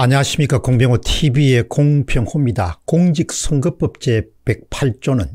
안녕하십니까 공병호 TV의 공평호입니다 공직선거법 제108조는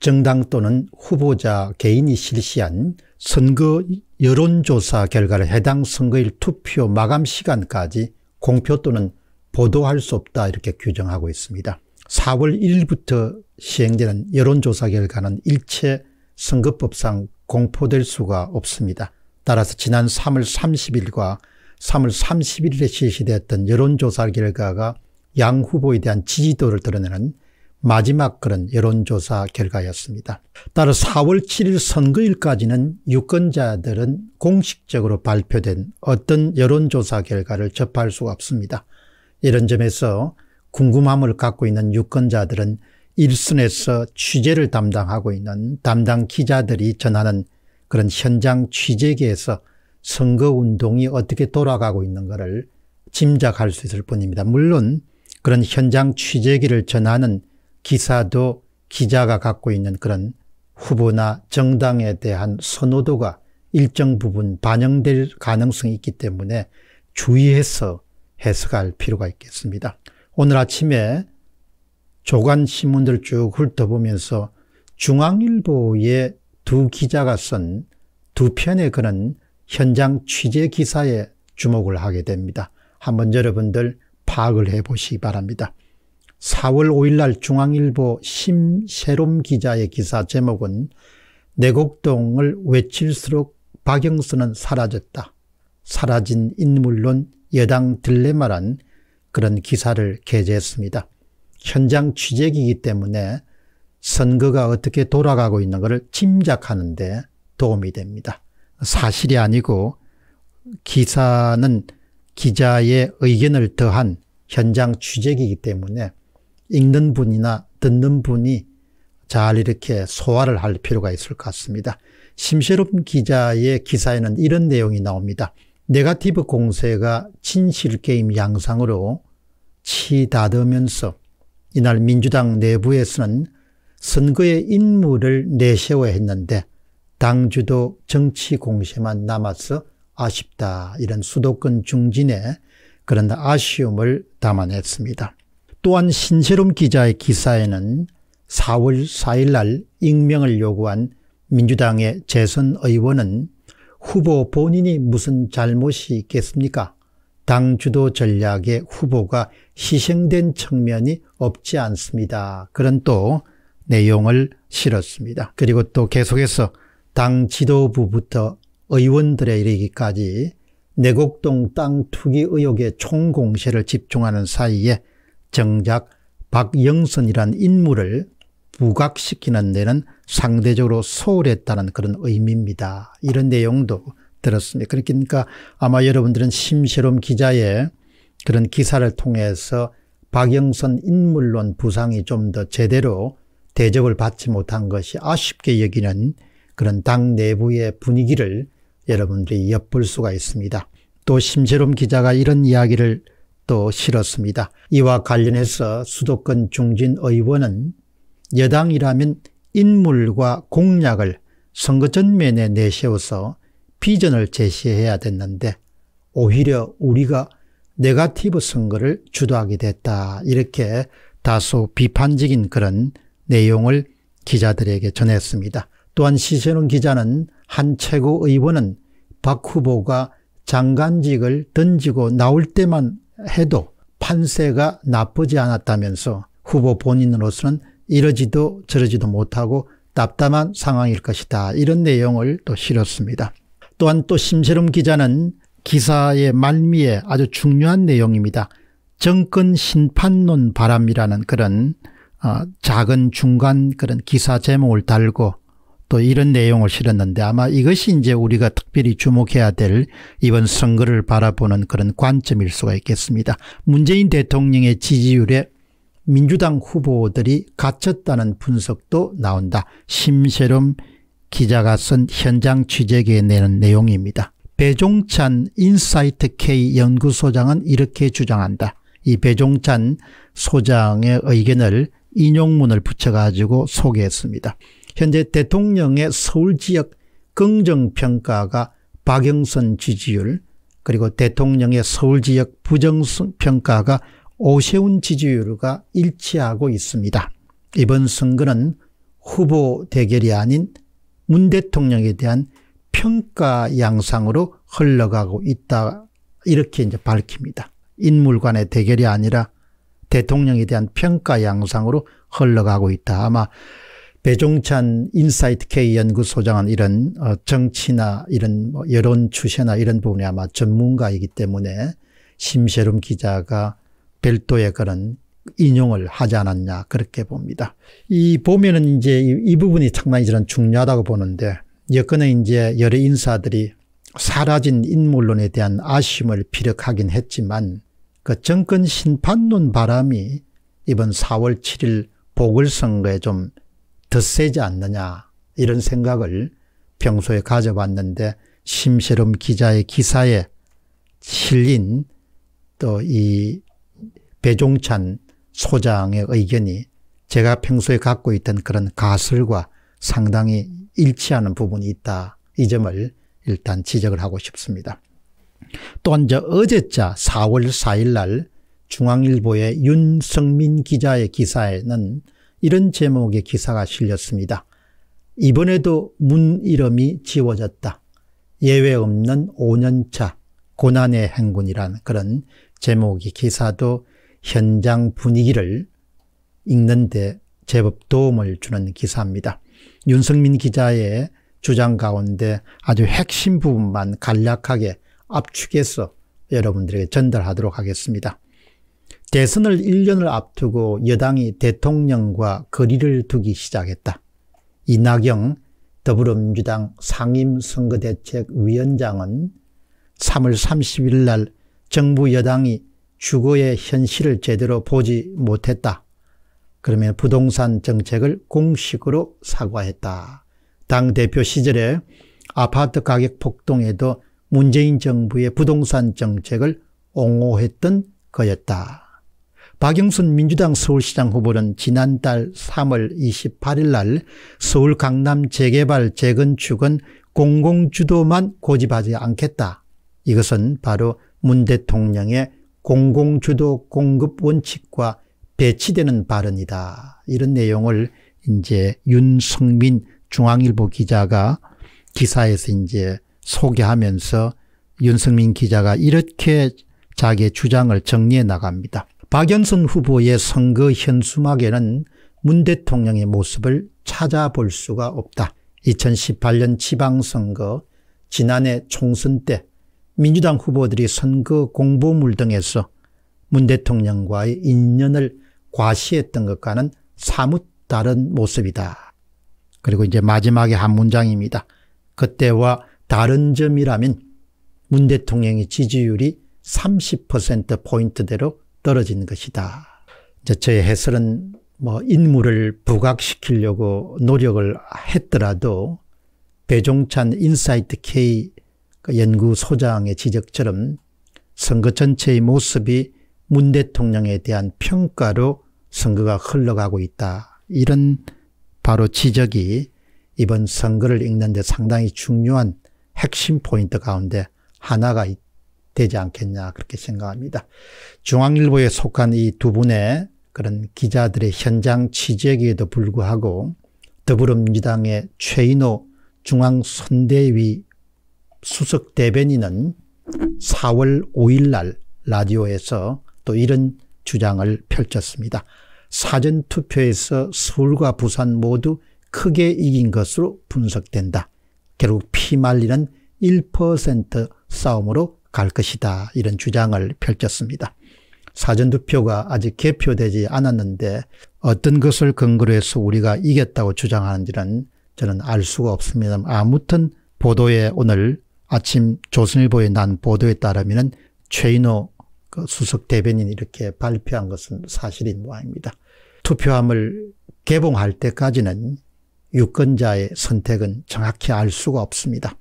정당 또는 후보자 개인이 실시한 선거 여론조사 결과를 해당 선거일 투표 마감 시간까지 공표 또는 보도할 수 없다 이렇게 규정하고 있습니다. 4월 1일부터 시행되는 여론조사 결과는 일체 선거법상 공포될 수가 없습니다. 따라서 지난 3월 30일과 3월 31일에 실시됐던 여론조사 결과가 양 후보에 대한 지지도를 드러내는 마지막 그런 여론조사 결과였습니다. 따라 4월 7일 선거일까지는 유권자들은 공식적으로 발표된 어떤 여론조사 결과를 접할 수가 없습니다. 이런 점에서 궁금함을 갖고 있는 유권자들은 일선에서 취재를 담당하고 있는 담당 기자들이 전하는 그런 현장 취재계에서 선거운동이 어떻게 돌아가고 있는가를 짐작할 수 있을 뿐입니다. 물론 그런 현장 취재기를 전하는 기사도 기자가 갖고 있는 그런 후보나 정당에 대한 선호도가 일정 부분 반영될 가능성이 있기 때문에 주의해서 해석할 필요가 있겠습니다. 오늘 아침에 조간 신문들 쭉 훑어보면서 중앙일보의 두 기자가 쓴 두 편의 그런 현장 취재 기사에 주목을 하게 됩니다. 한번 여러분들 파악을 해보시기 바랍니다. 4월 5일날 중앙일보 심세롬 기자의 기사 제목은 내곡동을 외칠수록 박영수는 사라졌다. 사라진 인물론 여당 딜레마란 그런 기사를 게재했습니다. 현장 취재기이기 때문에 선거가 어떻게 돌아가고 있는 것을 짐작하는 데 도움이 됩니다. 사실이 아니고 기사는 기자의 의견을 더한 현장 취재이기 기 때문에 읽는 분이나 듣는 분이 잘 이렇게 소화를 할 필요가 있을 것 같습니다. 심세롬 기자의 기사에는 이런 내용이 나옵니다. 네가티브 공세가 진실게임 양상으로 치닫으면서 이날 민주당 내부에서는 선거의 인물을 내세워 했는데 당주도 정치 공세만 남아서 아쉽다. 이런 수도권 중진의 그런 아쉬움을 담아냈습니다. 또한 신세롬 기자의 기사에는 4월 4일 날 익명을 요구한 민주당의 재선 의원은 후보 본인이 무슨 잘못이 있겠습니까? 당 주도 전략의 후보가 희생된 측면이 없지 않습니다. 그런 또 내용을 실었습니다. 그리고 또 계속해서 당 지도부부터 의원들에 이르기까지 내곡동 땅 투기 의혹의 총공세를 집중하는 사이에 정작 박영선이란 인물을 부각시키는 데는 상대적으로 소홀했다는 그런 의미입니다. 이런 내용도 들었습니다. 그러니까 아마 여러분들은 심시롬 기자의 그런 기사를 통해서 박영선 인물론 부상이 좀 더 제대로 대접을 받지 못한 것이 아쉽게 여기는 그런 당 내부의 분위기를 여러분들이 엿볼 수가 있습니다. 또 심재롬 기자가 이런 이야기를 또 실었습니다. 이와 관련해서 수도권 중진 의원은 여당이라면 인물과 공약을 선거 전면에 내세워서 비전을 제시해야 됐는데 오히려 우리가 네가티브 선거를 주도하게 됐다 이렇게 다소 비판적인 그런 내용을 기자들에게 전했습니다. 또한 시세론 기자는 한 최고의원은 박 후보가 장관직을 던지고 나올 때만 해도 판세가 나쁘지 않았다면서 후보 본인으로서는 이러지도 저러지도 못하고 답답한 상황일 것이다. 이런 내용을 또 실었습니다. 또한 또 심세롬 기자는 기사의 말미에 아주 중요한 내용입니다. 정권 심판론 바람이라는 그런 어, 작은 중간 그런 기사 제목을 달고 또 이런 내용을 실었는데 아마 이것이 이제 우리가 특별히 주목해야 될 이번 선거를 바라보는 그런 관점일 수가 있겠습니다. 문재인 대통령의 지지율에 민주당 후보들이 갇혔다는 분석도 나온다. 심세롬 기자가 쓴 현장 취재기에 내는 내용입니다. 배종찬 인사이트K 연구소장은 이렇게 주장한다. 이 배종찬 소장의 의견을 인용문을 붙여가지고 소개했습니다. 현재 대통령의 서울 지역 긍정평가가 박영선 지지율 그리고 대통령의 서울 지역 부정평가가 오세훈 지지율과 일치하고 있습니다. 이번 선거는 후보 대결이 아닌 문 대통령에 대한 평가 양상으로 흘러가고 있다 이렇게 이제 밝힙니다. 인물 간의 대결이 아니라 대통령에 대한 평가 양상으로 흘러가고 있다. 아마 배종찬 인사이트 K 연구소장은 이런 어, 정치나 이런 뭐 여론 추세나 이런 부분에 아마 전문가이기 때문에 심세름 기자가 별도의 그런 인용을 하지 않았냐 그렇게 봅니다. 이 보면은 이제 이 부분이 상당히 저는 중요하다고 보는데 여건에 이제 여러 인사들이 사라진 인물론에 대한 아쉬움을 피력하긴 했지만 그 정권 심판론 바람이 이번 4월 7일 보궐선거에 좀더 세지 않느냐 이런 생각을 평소에 가져봤는데 심세롬 기자의 기사에 실린 또 이 배종찬 소장의 의견이 제가 평소에 갖고 있던 그런 가설과 상당히 일치하는 부분이 있다. 이 점을 일단 지적을 하고 싶습니다. 또한 저 어제자 4월 4일 날 중앙일보의 윤성민 기자의 기사에는 이런 제목의 기사가 실렸습니다. 이번에도 문 이름이 지워졌다. 예외 없는 5년차 고난의 행군이란 그런 제목의 기사도 현장 분위기를 읽는데 제법 도움을 주는 기사입니다. 윤석민 기자의 주장 가운데 아주 핵심 부분만 간략하게 압축해서 여러분들에게 전달하도록 하겠습니다. 대선을 1년을 앞두고 여당이 대통령과 거리를 두기 시작했다. 이낙영 더불어민주당 상임선거대책위원장은 3월 30일 날 정부 여당이 주거의 현실을 제대로 보지 못했다. 그러면 부동산 정책을 공식으로 사과했다. 당대표 시절에 아파트 가격 폭동에도 문재인 정부의 부동산 정책을 옹호했던 거였다. 박영순 민주당 서울시장 후보는 지난달 3월 28일 날 서울 강남 재개발 재건축은 공공주도만 고집하지 않겠다. 이것은 바로 문 대통령의 공공주도 공급 원칙과 배치되는 발언이다. 이런 내용을 이제 윤성민 중앙일보 기자가 기사에서 이제 소개하면서 윤성민 기자가 이렇게 자기의 주장을 정리해 나갑니다. 박연순 후보의 선거 현수막에는 문 대통령의 모습을 찾아볼 수가 없다. 2018년 지방선거, 지난해 총선 때 민주당 후보들이 선거 공보물 등에서 문 대통령과의 인연을 과시했던 것과는 사뭇 다른 모습이다. 그리고 이제 마지막에 한 문장입니다. 그때와 다른 점이라면 문 대통령의 지지율이 30%포인트대로 떨어진 것이다. 저의 해설은 뭐 인물을 부각시키려고 노력을 했더라도 배종찬 인사이트 K 그 연구소장의 지적처럼 선거 전체의 모습이 문 대통령에 대한 평가로 선거가 흘러가고 있다. 이런 바로 지적이 이번 선거를 읽는 데 상당히 중요한 핵심 포인트 가운데 하나가 되지 않겠냐 그렇게 생각합니다. 중앙일보에 속한 이 두 분의 그런 기자들의 현장 취재기에도 불구하고 더불어민주당의 최인호 중앙선대위 수석 대변인은 4월 5일 날 라디오에서 또 이런 주장을 펼쳤습니다. 사전투표에서 서울과 부산 모두 크게 이긴 것으로 분석된다. 결국 피말리는 1% 싸움으로 갈 것이다. 이런 주장을 펼쳤습니다. 사전투표가 아직 개표되지 않았는데 어떤 것을 근거로 해서 우리가 이겼다고 주장하는지는 저는 알 수가 없습니다 아무튼 보도에 오늘 아침 조선일보에 난 보도에 따르면 최인호 그 수석 대변인이 이렇게 발표한 것은 사실인 모양입니다. 투표함을 개봉할 때까지는 유권자의 선택은 정확히 알 수가 없습니다.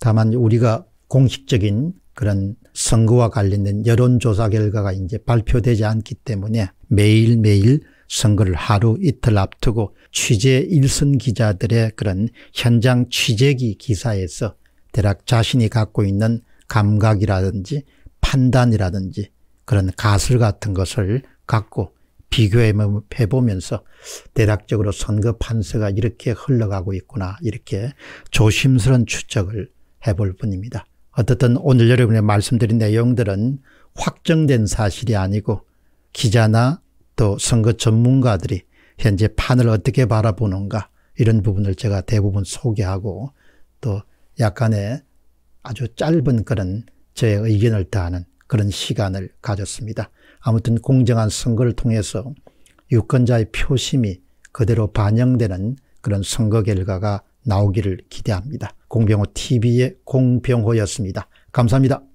다만 우리가 공식적인 그런 선거와 관련된 여론조사 결과가 이제 발표되지 않기 때문에 매일매일 선거를 하루 이틀 앞두고 취재 일선 기자들의 그런 현장 취재기 기사에서 대략 자신이 갖고 있는 감각이라든지 판단이라든지 그런 가설 같은 것을 갖고 비교해보면서 대략적으로 선거 판세가 이렇게 흘러가고 있구나 이렇게 조심스러운 추적을 해볼 뿐입니다. 어떻든 오늘 여러분의 말씀드린 내용들은 확정된 사실이 아니고 기자나 또 선거 전문가들이 현재 판을 어떻게 바라보는가 이런 부분을 제가 대부분 소개하고 또 약간의 아주 짧은 그런 제 의견을 다하는 그런 시간을 가졌습니다. 아무튼 공정한 선거를 통해서 유권자의 표심이 그대로 반영되는 그런 선거 결과가 나오기를 기대합니다. 공병호 TV의 공병호였습니다. 감사합니다.